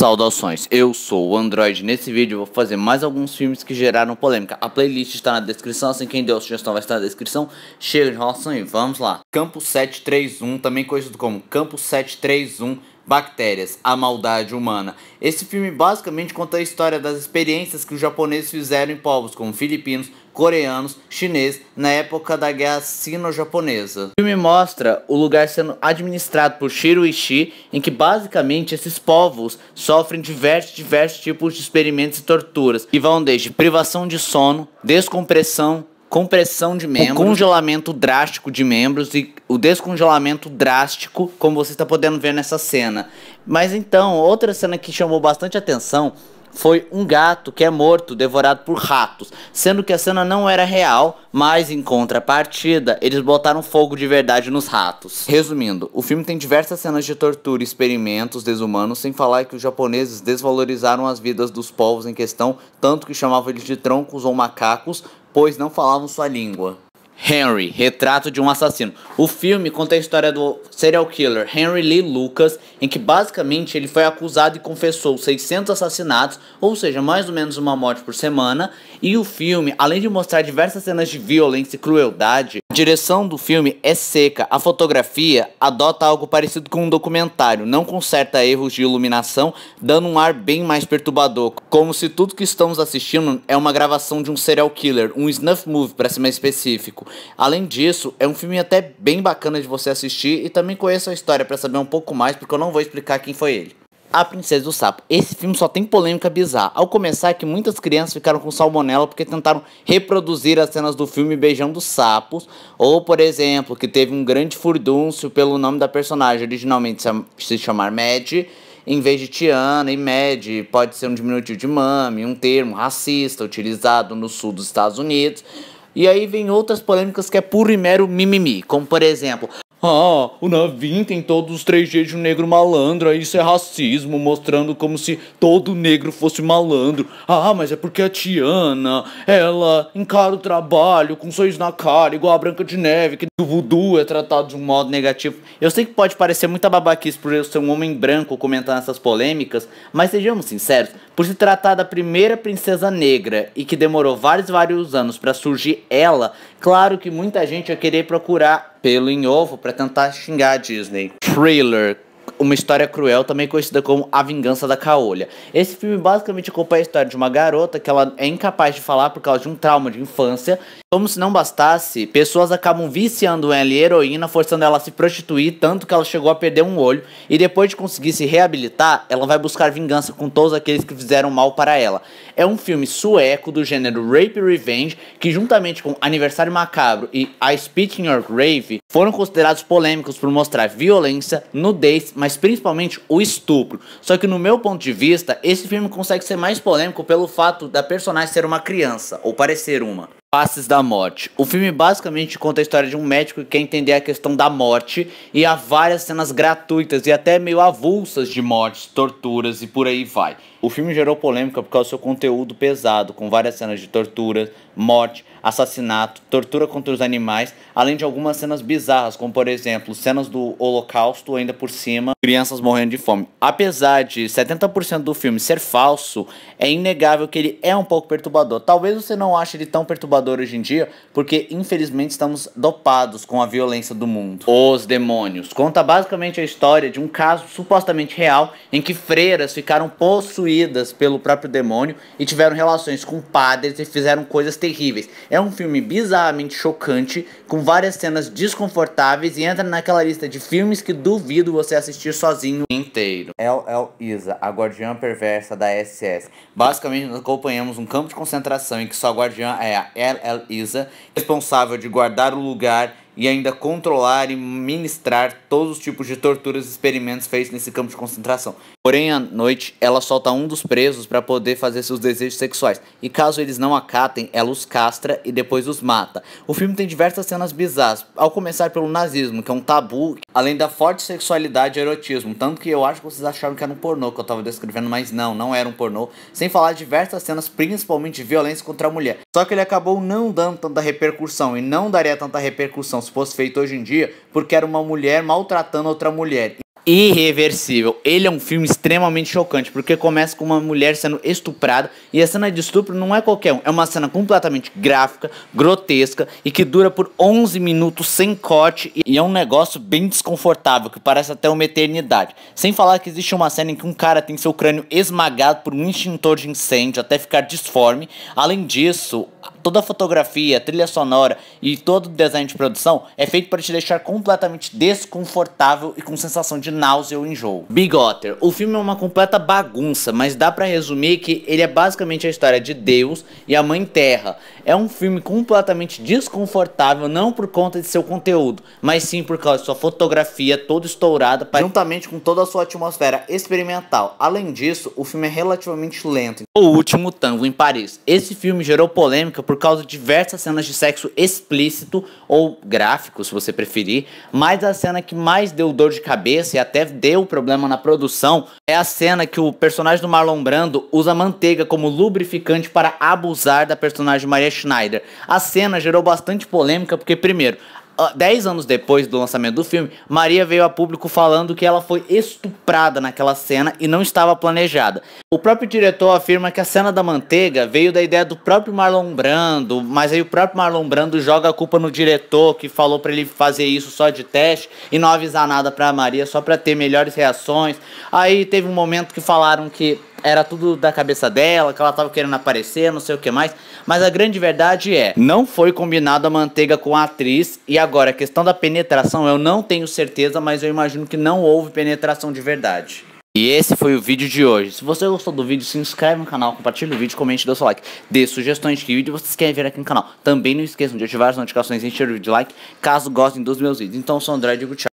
Saudações, eu sou o Android. Nesse vídeo vou fazer mais alguns filmes que geraram polêmica. A playlist está na descrição, assim quem deu a sugestão vai estar na descrição. Chega de enrolação e vamos lá. Campo 731, também conhecido como Campo 731, Bactérias, a Maldade Humana. Esse filme basicamente conta a história das experiências que os japoneses fizeram em povos como filipinos, coreanos, chineses na época da guerra sino-japonesa. O filme mostra o lugar sendo administrado por Shiro Ishii, em que basicamente esses povos sofrem diversos, diversos tipos de experimentos e torturas, que vão desde privação de sono, descompressão, compressão de membros, o congelamento drástico de membros e o descongelamento drástico, como você está podendo ver nessa cena. Mas então, outra cena que chamou bastante atenção foi um gato que é morto, devorado por ratos, sendo que a cena não era real, mas em contrapartida, eles botaram fogo de verdade nos ratos. Resumindo, o filme tem diversas cenas de tortura e experimentos desumanos, sem falar que os japoneses desvalorizaram as vidas dos povos em questão, tanto que chamavam eles de troncos ou macacos, pois não falavam sua língua. Henry, Retrato de um Assassino. O filme conta a história do serial killer Henry Lee Lucas, em que basicamente ele foi acusado e confessou 600 assassinatos, ou seja, mais ou menos uma morte por semana. E o filme, além de mostrar diversas cenas de violência e crueldade, a direção do filme é seca, a fotografia adota algo parecido com um documentário, não conserta erros de iluminação, dando um ar bem mais perturbador, como se tudo que estamos assistindo é uma gravação de um serial killer, um snuff movie para ser mais específico. Além disso, é um filme até bem bacana de você assistir e também conheça a história para saber um pouco mais, porque eu não vou explicar quem foi ele. A Princesa do Sapo. Esse filme só tem polêmica bizarra. Ao começar, que muitas crianças ficaram com salmonela porque tentaram reproduzir as cenas do filme beijando sapos. Ou, por exemplo, que teve um grande furdúncio pelo nome da personagem, originalmente se chamar Mad, em vez de Tiana e Mad. Pode ser um diminutivo de mami, um termo racista utilizado no sul dos Estados Unidos. E aí vem outras polêmicas que é puro e mero mimimi, como por exemplo. Ah, o Navin tem todos os três de um negro malandro, isso é racismo, mostrando como se todo negro fosse malandro. Ah, mas é porque a Tiana, ela encara o trabalho com sonhos na cara, igual a Branca de Neve, que o voodoo é tratado de um modo negativo. Eu sei que pode parecer muita babaquice por eu ser um homem branco comentando essas polêmicas, mas sejamos sinceros, por se tratar da primeira princesa negra e que demorou vários, vários anos para surgir ela, claro que muita gente ia querer procurar pelo em ovo para tentar xingar a Disney. Thriller, uma história cruel, também conhecida como A Vingança da Caolha. Esse filme basicamente acompanha a história de uma garota que ela é incapaz de falar por causa de um trauma de infância. Como se não bastasse, pessoas acabam viciando ela em heroína, forçando ela a se prostituir, tanto que ela chegou a perder um olho. E depois de conseguir se reabilitar, ela vai buscar vingança com todos aqueles que fizeram mal para ela. É um filme sueco do gênero Rape Revenge, que juntamente com Aniversário Macabro e I Speech in Your Grave, foram considerados polêmicos por mostrar violência, nudez, mas mas principalmente o estupro. Só que no meu ponto de vista, esse filme consegue ser mais polêmico pelo fato da personagem ser uma criança, ou parecer uma. Passes da Morte. O filme basicamente conta a história de um médico que quer entender a questão da morte e há várias cenas gratuitas e até meio avulsas de mortes, torturas e por aí vai. O filme gerou polêmica por causa do seu conteúdo pesado, com várias cenas de tortura, morte, assassinato, tortura contra os animais, além de algumas cenas bizarras, como por exemplo, cenas do Holocausto ainda por cima, crianças morrendo de fome. Apesar de 70% do filme ser falso, é inegável que ele é um pouco perturbador. Talvez você não ache ele tão perturbador hoje em dia, porque infelizmente estamos dopados com a violência do mundo. Os demônios conta basicamente a história de um caso supostamente real em que freiras ficaram possuídas pelo próprio demônio e tiveram relações com padres e fizeram coisas terríveis terríveis. É um filme bizarramente chocante, com várias cenas desconfortáveis e entra naquela lista de filmes que duvido você assistir sozinho inteiro. L.L. É é Isa, a guardiã perversa da SS. Basicamente, nós acompanhamos um campo de concentração em que sua guardiã é a L.L. Isa, responsável de guardar o lugar e ainda controlar e ministrar todos os tipos de torturas e experimentos feitos nesse campo de concentração. Porém, à noite, ela solta um dos presos para poder fazer seus desejos sexuais, e caso eles não acatem, ela os castra e depois os mata. O filme tem diversas cenas bizarras, ao começar pelo nazismo, que é um tabu, além da forte sexualidade e erotismo, tanto que eu acho que vocês acharam que era um pornô que eu estava descrevendo, mas não, não era um pornô, sem falar diversas cenas, principalmente de violência contra a mulher. Só que ele acabou não dando tanta repercussão, e não daria tanta repercussão se fosse feito hoje em dia, porque era uma mulher maltratando outra mulher irreversível. Ele é um filme extremamente chocante, porque começa com uma mulher sendo estuprada, e a cena de estupro não é qualquer um, é uma cena completamente gráfica, grotesca e que dura por 11 minutos sem corte, e é um negócio bem desconfortável, que parece até uma eternidade. Sem falar que existe uma cena em que um cara tem seu crânio esmagado por um extintor de incêndio até ficar disforme. Além disso, toda a fotografia, a trilha sonora e todo o design de produção é feito para te deixar completamente desconfortável e com sensação de náusea ou enjoo. Bigotter. O filme é uma completa bagunça, mas dá para resumir que ele é basicamente a história de Deus e a Mãe Terra. É um filme completamente desconfortável, não por conta de seu conteúdo, mas sim por causa de sua fotografia toda estourada, juntamente com toda a sua atmosfera experimental. Além disso, o filme é relativamente lento. O Último Tango em Paris. Esse filme gerou polêmica por causa de diversas cenas de sexo explícito ou gráfico, se você preferir, mas a cena que mais deu dor de cabeça até deu problema na produção, é a cena que o personagem do Marlon Brando usa manteiga como lubrificante para abusar da personagem Maria Schneider. A cena gerou bastante polêmica porque, primeiro, ah, dez anos depois do lançamento do filme, Maria veio a público falando que ela foi estuprada naquela cena e não estava planejada. O próprio diretor afirma que a cena da manteiga veio da ideia do próprio Marlon Brando, mas aí o próprio Marlon Brando joga a culpa no diretor que falou para ele fazer isso só de teste e não avisar nada para Maria só para ter melhores reações. Aí teve um momento que falaram que era tudo da cabeça dela, que ela tava querendo aparecer, não sei o que mais. Mas a grande verdade é, não foi combinado a manteiga com a atriz. E agora, a questão da penetração, eu não tenho certeza, mas eu imagino que não houve penetração de verdade. E esse foi o vídeo de hoje. Se você gostou do vídeo, se inscreve no canal, compartilha o vídeo, comente dê seu like. Dê sugestões de que vídeo vocês querem ver aqui no canal. Também não esqueçam de ativar as notificações e encher o vídeo de like, caso gostem dos meus vídeos. Então, eu sou o André, digo tchau.